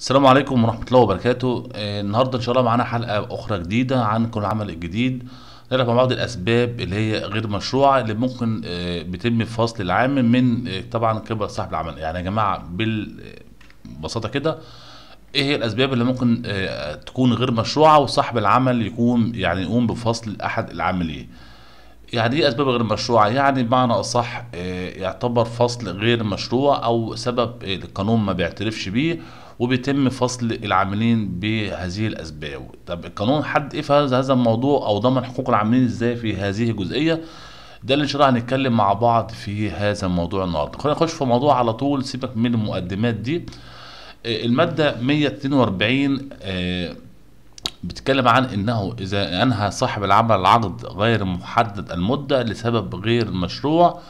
السلام عليكم ورحمة الله وبركاته آه، النهاردة إن شاء الله معانا حلقة أخرى جديدة عن كل العمل الجديد نعرف مع بعض الأسباب اللي هي غير مشروعة اللي ممكن آه، في فصل العامل من آه، طبعا قبل صاحب العمل يعني يا جماعة بالبساطة كده ايه هي الاسباب اللي ممكن تكون غير مشروعه وصاحب العمل يكون يعني يقوم بفصل احد العاملين إيه؟ يعني ايه اسباب غير مشروعه يعني بمعنى اصح يعتبر فصل غير مشروع او سبب القانون ما بيعترفش بيه وبيتم فصل العاملين بهذه الاسباب طب القانون حد ايه في هذا الموضوع او ضمن حقوق العاملين ازاي في هذه الجزئيه ده اللي ان شاء الله هنتكلم مع بعض في هذا الموضوع النهارده خلينا نخش في موضوع على طول سيبك من المقدمات دي آه، الماده 142 آه، بتتكلم عن انه اذا انهى صاحب العمل العقد غير محدد المده لسبب غير مشروع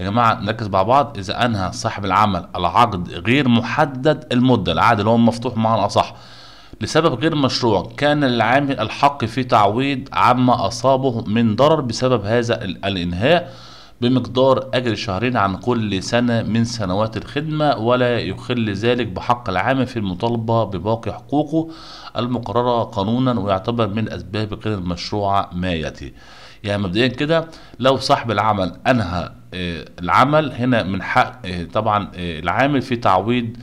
يا جماعه نركز مع بعض اذا انهى صاحب العمل العقد غير محدد المده العقد اللي هو مفتوح معنا اصح لسبب غير مشروع كان للعامل الحق في تعويض عما اصابه من ضرر بسبب هذا الانهاء بمقدار أجل شهرين عن كل سنة من سنوات الخدمة ولا يخل ذلك بحق العامل في المطالبة بباقي حقوقه المقررة قانونا ويعتبر من الأسباب غير المشروعة ما يأتي يعني مبدئيا كده لو صاحب العمل انهى آه، العمل هنا من حق آه، طبعا آه، العامل في تعويض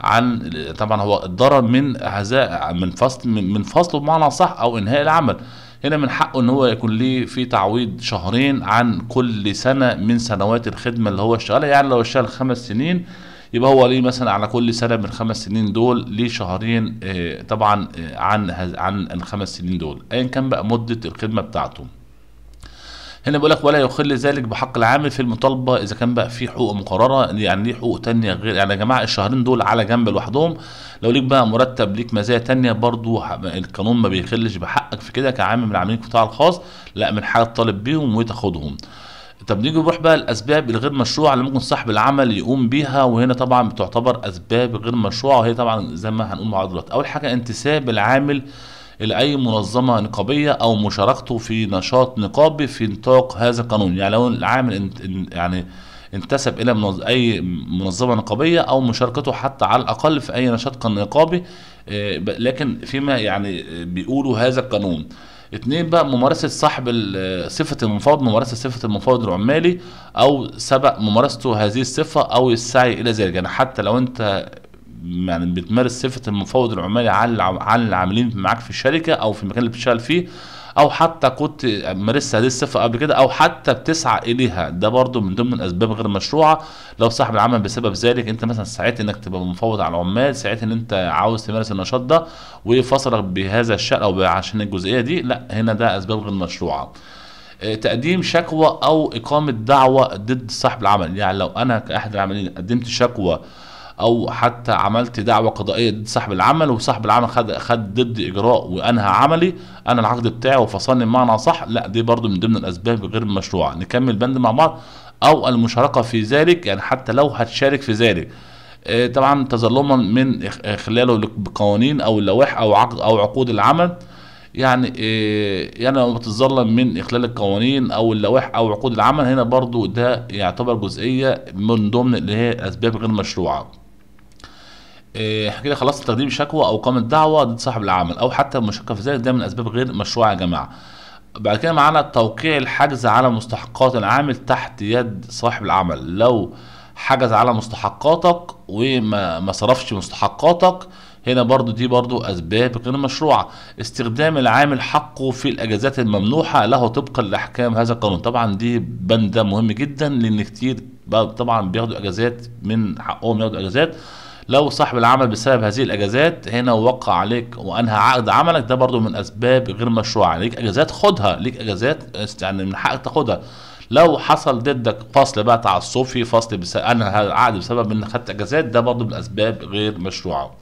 عن طبعا هو الضرر من هذا من فصل من فصله بمعنى صح او انهاء العمل هنا من حقه ان هو يكون ليه في تعويض شهرين عن كل سنه من سنوات الخدمه اللي هو اشتغلها يعني لو اشتغل خمس سنين يبقى هو ليه مثلا على كل سنه من الخمس سنين دول ليه شهرين طبعا عن عن الخمس سنين دول ايا كان بقى مده الخدمه بتاعته هنا بيقول لك ولا يخل ذلك بحق العامل في المطالبه اذا كان بقى في حقوق مقرره يعني ليه حقوق تانية غير يعني يا جماعه الشهرين دول على جنب لوحدهم لو ليك بقى مرتب ليك مزايا تانية برضو القانون ما بيخلش بحقك في كده كعامل من عاملين القطاع الخاص لا من حاجه تطالب بيهم وتاخدهم طب نيجي نروح بقى الاسباب الغير مشروعه اللي ممكن صاحب العمل يقوم بيها وهنا طبعا بتعتبر اسباب غير مشروعه وهي طبعا زي ما هنقول مع دلوقتي اول حاجه انتساب العامل لاي منظمه نقابيه او مشاركته في نشاط نقابي في نطاق هذا القانون يعني لو العامل يعني انتسب الى منظ... اي منظمه نقابيه او مشاركته حتى على الاقل في اي نشاط نقابي آه، لكن فيما يعني آه، بيقولوا هذا القانون اتنين بقى ممارسة صاحب آه، صفة المفاوض ممارسة صفة المفاوض العمالي أو سبق ممارسته هذه الصفة أو السعي إلى ذلك يعني حتى لو أنت يعني بتمارس صفه المفوض العمالي على على العاملين معاك في الشركه او في المكان اللي بتشتغل فيه او حتى كنت مارست هذه الصفه قبل كده او حتى بتسعى اليها ده برضو من ضمن الاسباب غير مشروعه لو صاحب العمل بسبب ذلك انت مثلا سعيت انك تبقى مفوض على العمال سعيت ان انت عاوز تمارس النشاط ده وفصلك بهذا الشان او عشان الجزئيه دي لا هنا ده اسباب غير مشروعه آه، تقديم شكوى او اقامه دعوه ضد صاحب العمل يعني لو انا كاحد العاملين قدمت شكوى او حتى عملت دعوه قضائيه ضد صاحب العمل وصاحب العمل خد خد ضد اجراء وانهى عملي انا العقد بتاعي وفصلني بمعنى صح لا دي برضو من ضمن الاسباب غير المشروعه نكمل بند مع بعض او المشاركه في ذلك يعني حتى لو هتشارك في ذلك آه، طبعا تظلما من خلاله بقوانين او اللوائح او عقد او عقود العمل يعني إيه يعني لو بتتظلم من اخلال القوانين او اللوائح او عقود العمل هنا برضو ده يعتبر جزئيه من ضمن اللي هي اسباب غير مشروعه إيه، احنا كده خلصت تقديم شكوى او قامت دعوه ضد صاحب العمل او حتى المشكله في ذلك ده من اسباب غير مشروعه يا جماعه بعد كده معانا توقيع الحجز على مستحقات العامل تحت يد صاحب العمل لو حجز على مستحقاتك وما ما صرفش مستحقاتك هنا برضو دي برضو أسباب غير مشروعة استخدام العامل حقه في الأجازات الممنوحة له طبقا لأحكام هذا القانون طبعا دي بند مهم جدا لأن كتير طبعا بياخدوا أجازات من حقهم ياخدوا أجازات لو صاحب العمل بسبب هذه الاجازات هنا وقع عليك وانهى عقد عملك ده برضو من اسباب غير مشروعه يعني ليك اجازات خدها ليك اجازات يعني من حقك تاخدها لو حصل ضدك فصل بقى في فصل بس... انا العقد بسبب انك خدت اجازات ده برضو من اسباب غير مشروعه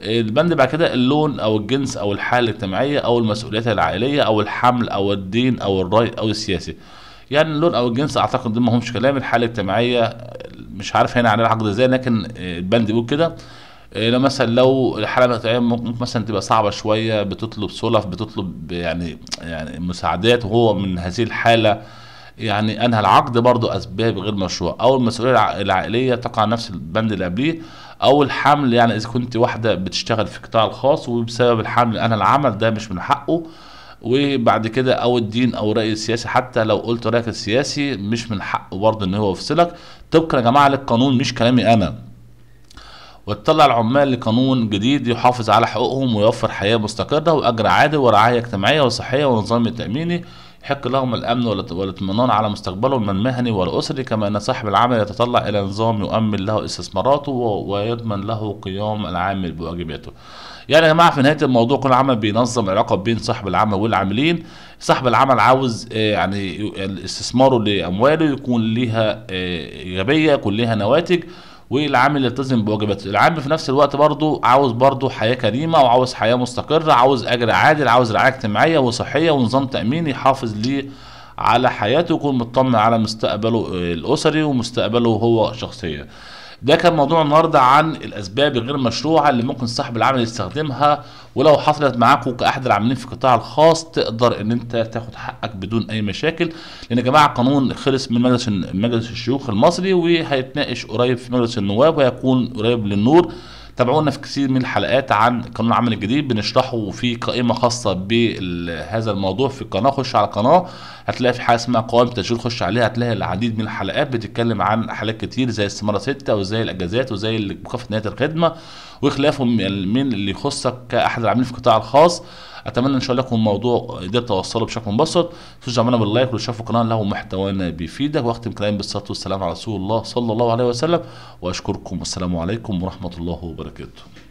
البند بعد كده اللون او الجنس او الحاله الاجتماعيه او المسؤوليات العائليه او الحمل او الدين او الراي او السياسي يعني اللون او الجنس اعتقد ما همش كلام الحاله الاجتماعيه مش عارف هنا عن العقد ازاي لكن آه، البند بيقول كده آه، لو مثلا لو الحاله ممكن مثلا تبقى صعبه شويه بتطلب سلف بتطلب يعني يعني مساعدات وهو من هذه الحاله يعني انهى العقد برضه اسباب غير مشروع او المسؤوليه العائليه تقع نفس البند اللي قبليه او الحمل يعني اذا كنت واحده بتشتغل في قطاع الخاص وبسبب الحمل انهى العمل ده مش من حقه وبعد كده او الدين او الراي السياسي حتى لو قلت رايك السياسي مش من حقه برضه ان هو يفصلك طبقا يا جماعه للقانون مش كلامي انا وتطلع العمال لقانون جديد يحافظ على حقوقهم ويوفر حياه مستقره واجر عادل ورعايه اجتماعيه وصحيه ونظام تاميني يحق لهم الامن والاطمئنان على مستقبلهم المهني والاسري كما ان صاحب العمل يتطلع الى نظام يؤمن له استثماراته ويضمن له قيام العامل بواجباته يعني يا جماعه في نهايه الموضوع كل عمل بينظم علاقه بين صاحب العمل والعاملين صاحب العمل عاوز آه، يعني استثماره لامواله يكون ليها آه، ايجابيه يكون ليها نواتج والعامل يلتزم بواجباته العامل في نفس الوقت برضه عاوز برضه حياه كريمه وعاوز حياه مستقره عاوز اجر عادل عاوز رعايه اجتماعيه وصحيه ونظام تامين يحافظ ليه على حياته يكون مطمن على مستقبله آه، الاسري ومستقبله هو شخصيا ده كان موضوع النهارده عن الاسباب الغير مشروعه اللي ممكن صاحب العمل يستخدمها ولو حصلت معاكم كاحد العاملين في القطاع الخاص تقدر ان انت تاخد حقك بدون اي مشاكل لان يا جماعه القانون خلص من مجلس مجلس الشيوخ المصري وهيتناقش قريب في مجلس النواب وهيكون قريب للنور تابعونا في كثير من الحلقات عن قانون العمل الجديد بنشرحه في قائمه خاصه بهذا الموضوع في القناه خش على القناه هتلاقي في حاجه اسمها قوائم التشغيل خش عليها هتلاقي العديد من الحلقات بتتكلم عن حالات كتير زي استماره ستة وزي الاجازات وزي مكافاه نهايه الخدمه وخلافهم من اللي يخصك كاحد العاملين في القطاع الخاص اتمنى ان شاء الله يكون الموضوع قدرت اوصله بشكل مبسط تشجع معنا باللايك ولو القناه له محتوانا بيفيدك واختم كلامي بالصلاه والسلام على رسول الله صلى الله عليه وسلم واشكركم والسلام عليكم ورحمه الله وبركاته